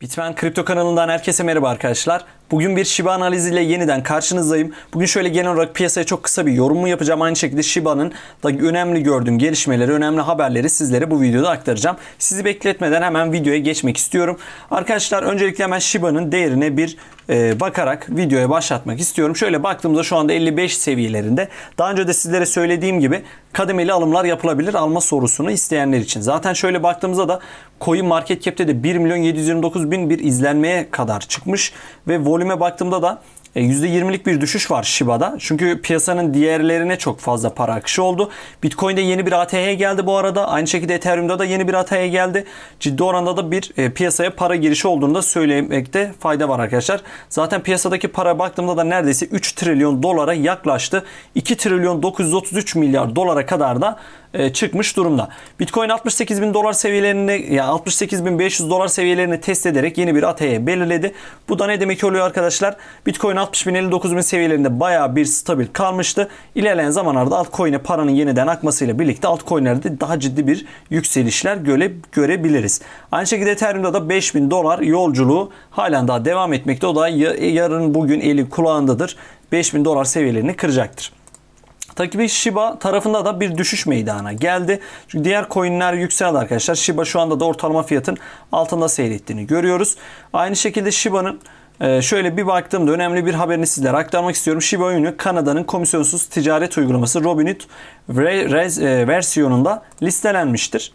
Bitmen Kripto kanalından herkese merhaba arkadaşlar. Bugün bir Shiba analiziyle yeniden karşınızdayım. Bugün şöyle genel olarak piyasaya çok kısa bir yorum mu yapacağım. Aynı şekilde Shiba'nın da önemli gördüğüm gelişmeleri, önemli haberleri sizlere bu videoda aktaracağım. Sizi bekletmeden hemen videoya geçmek istiyorum. Arkadaşlar öncelikle hemen Shiba'nın değerine bir e, bakarak videoya başlatmak istiyorum. Şöyle baktığımızda şu anda 55 seviyelerinde. Daha önce de sizlere söylediğim gibi kademeli alımlar yapılabilir alma sorusunu isteyenler için. Zaten şöyle baktığımızda da Coin Market Cap'te de 1 milyon 729 bin bir izlenmeye kadar çıkmış ve volüme baktığımda da %20'lik e, bir düşüş var Shiba'da. Çünkü piyasanın diğerlerine çok fazla para akışı oldu. Bitcoin'de yeni bir ATH geldi bu arada. Aynı şekilde Ethereum'da da yeni bir ATH geldi. Ciddi oranda da bir e, piyasaya para girişi olduğunu da söylemekte fayda var arkadaşlar. Zaten piyasadaki para baktığımda da neredeyse 3 trilyon dolara yaklaştı. 2 trilyon 933 milyar dolara kadar da e, çıkmış durumda. Bitcoin 68 bin dolar seviyelerine ya yani 68 bin 500 dolar seviyelerini test ederek yeni bir ATH belirledi. Bu da ne demek oluyor arkadaşlar? Bitcoin 60 bin 59 bin seviyelerinde baya bir stabil kalmıştı. İlerleyen zamanlarda altcoin'e paranın yeniden akmasıyla birlikte altcoin'lerde daha ciddi bir yükselişler göre, görebiliriz. Aynı şekilde Ethereum'da da 5 bin dolar yolculuğu halen daha devam etmekte. O da yarın bugün eli kulağındadır. 5 bin dolar seviyelerini kıracaktır. Takibi Shiba tarafında da bir düşüş meydana geldi. Çünkü diğer coinler yükseldi arkadaşlar. Shiba şu anda da ortalama fiyatın altında seyrettiğini görüyoruz. Aynı şekilde Shiba'nın ee, şöyle bir baktığımda önemli bir haberini sizlere aktarmak istiyorum. Shiba Inu Kanada'nın komisyonsuz ticaret uygulaması Robinhood re, re, e, versiyonunda listelenmiştir.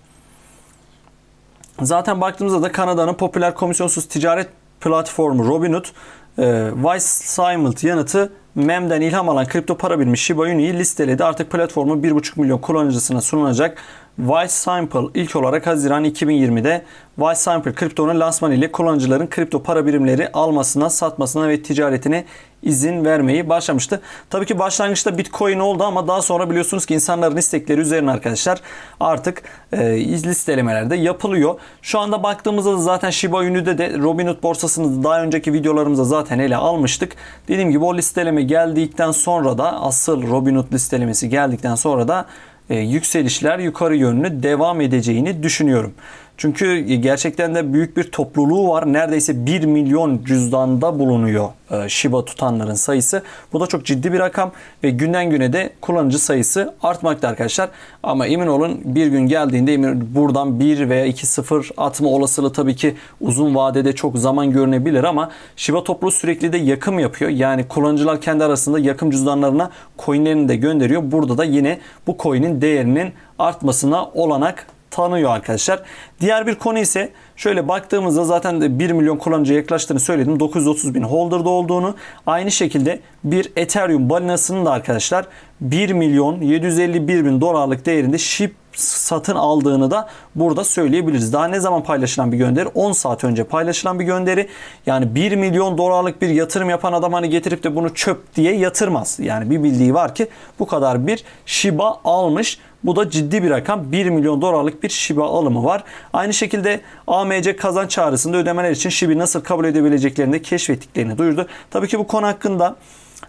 Zaten baktığımızda da Kanada'nın popüler komisyonsuz ticaret platformu Robinhood, e, Vice Simult yanıtı MEM'den ilham alan kripto para birimi Shiba Inu'yu listeledi. Artık platformun 1,5 milyon kullanıcısına sunulacak Vice Simple ilk olarak Haziran 2020'de Vice Simple kriptonun lansman ile kullanıcıların kripto para birimleri almasına, satmasına ve ticaretine izin vermeyi başlamıştı. Tabii ki başlangıçta Bitcoin oldu ama daha sonra biliyorsunuz ki insanların istekleri üzerine arkadaşlar artık e, listelemelerde yapılıyor. Şu anda baktığımızda da zaten Shiba Inu'de de Robinhood borsasını daha önceki videolarımızda zaten ele almıştık. Dediğim gibi o listeleme geldikten sonra da asıl Robinhood listelemesi geldikten sonra da e, yükselişler yukarı yönlü devam edeceğini düşünüyorum. Çünkü gerçekten de büyük bir topluluğu var. Neredeyse 1 milyon cüzdanda bulunuyor e, Shiba tutanların sayısı. Bu da çok ciddi bir rakam ve günden güne de kullanıcı sayısı artmakta arkadaşlar. Ama emin olun bir gün geldiğinde emin buradan 1 veya 2 sıfır atma olasılığı tabii ki uzun vadede çok zaman görünebilir ama Shiba topluluğu sürekli de yakım yapıyor. Yani kullanıcılar kendi arasında yakım cüzdanlarına coinlerini de gönderiyor. Burada da yine bu coin'in değerinin artmasına olanak tanıyor arkadaşlar. Diğer bir konu ise şöyle baktığımızda zaten 1 milyon kullanıcıya yaklaştığını söyledim. 930 bin holder'da olduğunu. Aynı şekilde bir Ethereum balinasının da arkadaşlar 1 milyon 751 bin dolarlık değerinde ship satın aldığını da burada söyleyebiliriz. Daha ne zaman paylaşılan bir gönderi? 10 saat önce paylaşılan bir gönderi. Yani 1 milyon dolarlık bir yatırım yapan adam hani getirip de bunu çöp diye yatırmaz. Yani bir bildiği var ki bu kadar bir Shiba almış. Bu da ciddi bir rakam. 1 milyon dolarlık bir Shiba alımı var. Aynı şekilde AMC kazanç çağrısında ödemeler için Shiba nasıl kabul edebileceklerini de keşfettiklerini duyurdu. Tabii ki bu konu hakkında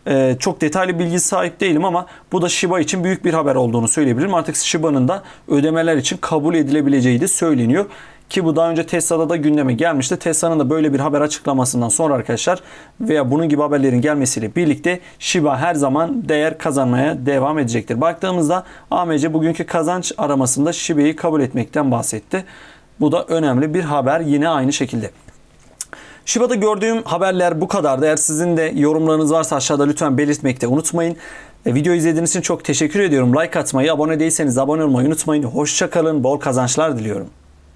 ee, çok detaylı bilgi sahip değilim ama bu da Shiba için büyük bir haber olduğunu söyleyebilirim. Artık Shiba'nın da ödemeler için kabul edilebileceği de söyleniyor. Ki bu daha önce Tesla'da da gündeme gelmişti. Tesla'nın da böyle bir haber açıklamasından sonra arkadaşlar veya bunun gibi haberlerin gelmesiyle birlikte Shiba her zaman değer kazanmaya devam edecektir. Baktığımızda AMC bugünkü kazanç aramasında Shiba'yı kabul etmekten bahsetti. Bu da önemli bir haber yine aynı şekilde. Shiba'da gördüğüm haberler bu kadar. Eğer sizin de yorumlarınız varsa aşağıda lütfen belirtmekte unutmayın. E, video izlediğiniz için çok teşekkür ediyorum. Like atmayı, abone değilseniz abone olmayı unutmayın. Hoşçakalın, bol kazançlar diliyorum.